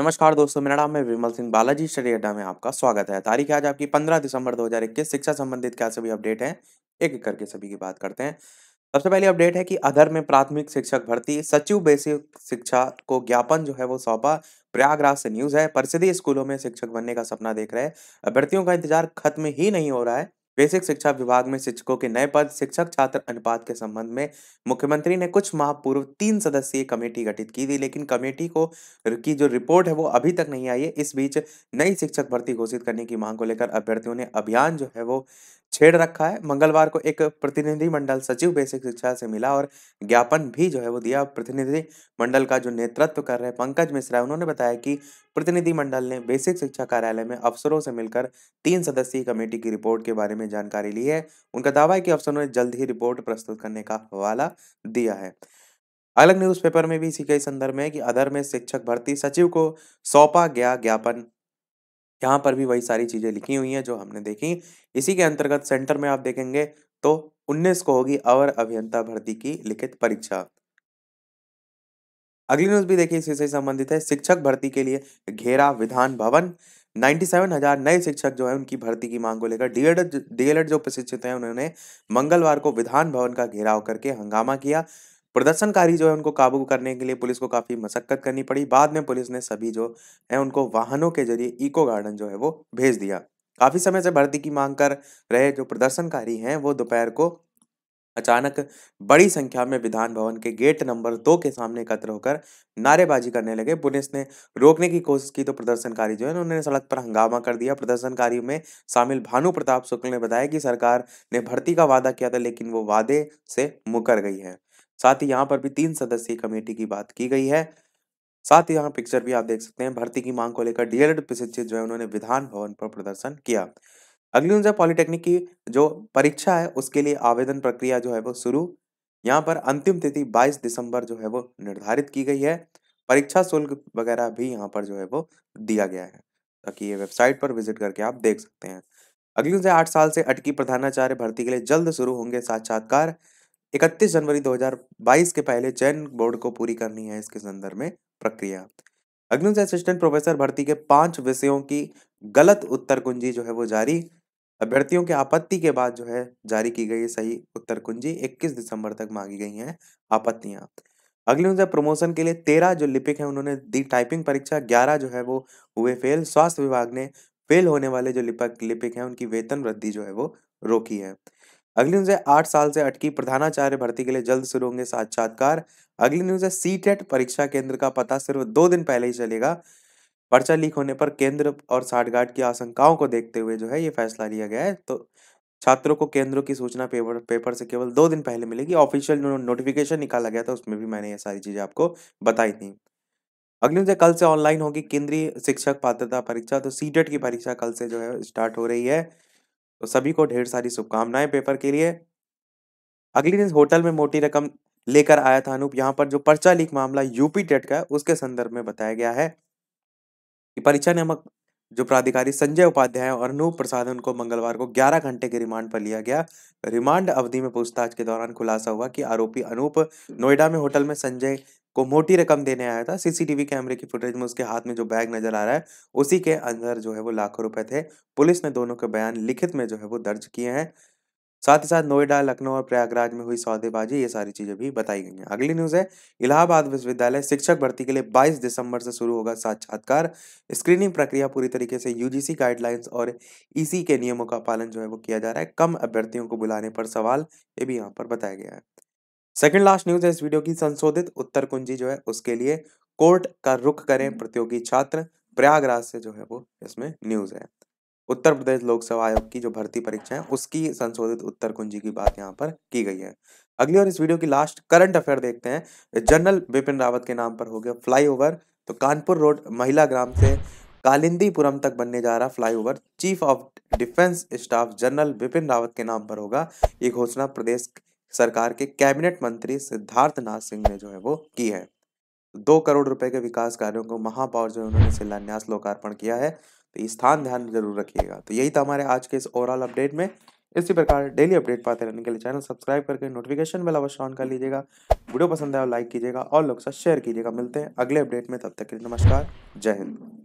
नमस्कार दोस्तों मेरा नाम है विमल सिंह बालाजी स्टडी अड्डा में आपका स्वागत है तारीख आज आपकी 15 दिसंबर 2021 शिक्षा संबंधित क्या सभी अपडेट हैं एक एक करके सभी की बात करते हैं सबसे पहली अपडेट है कि अधर में प्राथमिक शिक्षक भर्ती सचिव बेसिक शिक्षा को ज्ञापन जो है वो सौंपा प्रयागराज से न्यूज है परिषदीय स्कूलों में शिक्षक बनने का सपना देख रहे अभ्यर्थियों का इंतजार खत्म ही नहीं हो रहा है बेसिक शिक्षा विभाग में शिक्षकों के नए पद शिक्षक छात्र अनुपात के संबंध में मुख्यमंत्री ने कुछ माह पूर्व तीन सदस्यीय कमेटी गठित की थी लेकिन कमेटी को की जो रिपोर्ट है वो अभी तक नहीं आई है इस बीच नई शिक्षक भर्ती घोषित करने की मांग को लेकर अभ्यर्थियों ने अभियान जो है वो छेड़ रखा है मंगलवार को एक प्रतिनिधि मंडल सचिव बेसिक शिक्षा से मिला और ज्ञापन भी जो है वो दिया प्रतिनिधि मंडल का जो नेतृत्व कर रहे पंकज मिश्रा है उन्होंने बताया कि प्रतिनिधि मंडल ने बेसिक शिक्षा कार्यालय में अफसरों से मिलकर तीन सदस्यीय कमेटी की रिपोर्ट के बारे में जानकारी ली है उनका दावा है कि अफसरों ने जल्द ही रिपोर्ट प्रस्तुत करने का हवाला दिया है अलग न्यूज़पेपर में भी इसी के संदर्भ में कि अदर में शिक्षक भर्ती सचिव को सौंपा गया ज्ञापन यहाँ पर भी वही सारी चीज़ें लिखी हुई हैं जो हमने देखी इसी के अंतर्गत सेंटर में आप देखेंगे तो 19 को होगी अवर अभियंता भर्ती की लिखित परीक्षा अगली न्यूज भी देखिए इसी से संबंधित है शिक्षक भर्ती के लिए घेरा विधान भवन 97,000 नए शिक्षक जो है उनकी भर्ती की मांग को लेकर डीएड डीएलएड जो प्रशिक्षित हैं उन्होंने मंगलवार को विधान भवन का घेराव करके हंगामा किया प्रदर्शनकारी जो है उनको काबू करने के लिए पुलिस को काफ़ी मशक्क़त करनी पड़ी बाद में पुलिस ने सभी जो है उनको वाहनों के जरिए इको गार्डन जो है वो भेज दिया काफ़ी समय से भर्ती की मांग कर रहे जो प्रदर्शनकारी हैं वो दोपहर को अचानक बड़ी संख्या में विधान भवन के गेट नंबर दो के सामने एकत्र होकर नारेबाजी करने लगे पुलिस ने रोकने की कोशिश की तो प्रदर्शनकारी जो है उन्होंने सड़क पर हंगामा कर दिया प्रदर्शनकारियों में शामिल भानु प्रताप शुक्ल ने बताया कि सरकार ने भर्ती का वादा किया था लेकिन वो वादे से मुकर गई है साथ ही यहाँ पर भी तीन सदस्यीय कमेटी की बात की गई है साथ ही यहाँ पिक्चर भी आप देख सकते हैं भर्ती की मांग को लेकर डीएलएड प्रशिक्षित जो है उन्होंने विधान भवन पर प्रदर्शन किया अगली न्यूज पॉलिटेक्निक की जो परीक्षा है उसके लिए आवेदन प्रक्रिया जो है वो शुरू यहाँ पर अंतिम तिथि 22 दिसंबर जो है वो निर्धारित की गई है परीक्षा शुल्क वगैरह भी यहाँ पर जो है वो दिया गया है ताकि ये वेबसाइट पर विजिट करके आप देख सकते हैं अगली न्यूज आठ साल से अटकी प्रधानाचार्य भर्ती के लिए जल्द शुरू होंगे साक्षात्कार इकतीस जनवरी 2022 के पहले चयन बोर्ड को पूरी करनी है इसके संदर्भ में प्रक्रिया अग्निश असिस्टेंट प्रोफेसर भर्ती के पांच विषयों की गलत उत्तर कुंजी जो है वो जारी अभ्यर्थियों के आपत्ति के बाद जो है जारी की गई सही उत्तर कुंजी 21 दिसंबर तक मांगी गई हैं आपत्तियां अगले उनसे प्रमोशन के लिए तेरह जो लिपिक हैं उन्होंने दी टाइपिंग परीक्षा ग्यारह जो है वो हुए फेल स्वास्थ्य विभाग ने फेल होने वाले जो लिपक लिपिक हैं उनकी वेतन वृद्धि जो है वो रोकी है अगली न्यूज है आठ साल से अटकी प्रधानाचार्य भर्ती के लिए जल्द शुरू होंगे साक्षात्कार अगली न्यूज है सी e परीक्षा केंद्र का पता सिर्फ दो दिन पहले ही चलेगा पर्चा लीक होने पर केंद्र और साठगांठ की आशंकाओं को देखते हुए जो है ये फैसला लिया गया है तो छात्रों को केंद्रों की सूचना पेपर पेपर से केवल दो दिन पहले मिलेगी ऑफिशियल नो, नोटिफिकेशन निकाला गया था उसमें भी मैंने ये सारी चीज़ें आपको बताई थी अगली से कल से ऑनलाइन होगी केंद्रीय शिक्षक पात्रता परीक्षा तो सी e की परीक्षा कल से जो है स्टार्ट हो रही है तो सभी को ढेर सारी शुभकामनाएं पेपर के लिए अगले दिन होटल में मोटी रकम लेकर आया था अनूप यहाँ पर जो पर्चा लीक मामला यूपी टेट का है उसके संदर्भ में बताया गया है कि परीक्षा नियामक जो प्राधिकारी संजय उपाध्याय और अनूप प्रसाद उनको मंगलवार को 11 घंटे के रिमांड पर लिया गया रिमांड अवधि में पूछताछ के दौरान खुलासा हुआ कि आरोपी अनूप नोएडा में होटल में संजय को मोटी रकम देने आया था सीसीटीवी कैमरे की फुटेज में उसके हाथ में जो बैग नजर आ रहा है उसी के अंदर जो है वो लाखों रुपए थे पुलिस ने दोनों के बयान लिखित में जो है वो दर्ज किए हैं साथ ही साथ नोएडा लखनऊ और प्रयागराज में हुई सौदेबाजी ये सारी चीज़ें भी बताई गई हैं अगली न्यूज़ है इलाहाबाद विश्वविद्यालय शिक्षक भर्ती के लिए 22 दिसंबर से शुरू होगा साक्षात्कार स्क्रीनिंग प्रक्रिया पूरी तरीके से यूजीसी गाइडलाइंस और ईसी e के नियमों का पालन जो है वो किया जा रहा है कम अभ्यर्थियों को बुलाने पर सवाल ये भी यहाँ पर बताया गया है सेकंड लास्ट न्यूज है इस वीडियो की संशोधित उत्तर कुंजी जो है उसके लिए कोर्ट का रुख करें हम्म। प्रतियोगी छात्र प्रयागराज से जो है वो इसमें न्यूज है उत्तर प्रदेश लोक सेवा आयोग की जो भर्ती परीक्षा है उसकी संशोधित उत्तर कुंजी की बात यहाँ पर की गई है अगली और इस वीडियो की लास्ट करंट अफेयर देखते हैं जनरल बिपिन रावत के नाम पर हो गया फ्लाईओवर तो कानपुर रोड महिला ग्राम से कालिंदीपुरम तक बनने जा रहा flyover chief of defence staff general Bipin Rawat के नाम पर होगा ये घोषणा प्रदेश सरकार के कैबिनेट मंत्री सिद्धार्थनाथ सिंह ने जो है वो की है दो करोड़ रुपए के विकास कार्यों को महापौर जो उन्होंने शिलान्यास लोकार्पण किया है तो स्थान ध्यान जरूर रखिएगा तो यही था हमारे आज के इस ओवरऑल अपडेट में इसी प्रकार डेली अपडेट पाते रहने के लिए चैनल सब्सक्राइब करके नोटिफिकेशन बेल अवश्य ऑन कर लीजिएगा वीडियो पसंद आया लाइक कीजिएगा और लोग साथ शेयर कीजिएगा मिलते हैं अगले अपडेट में तब तक के लिए नमस्कार जय हिंद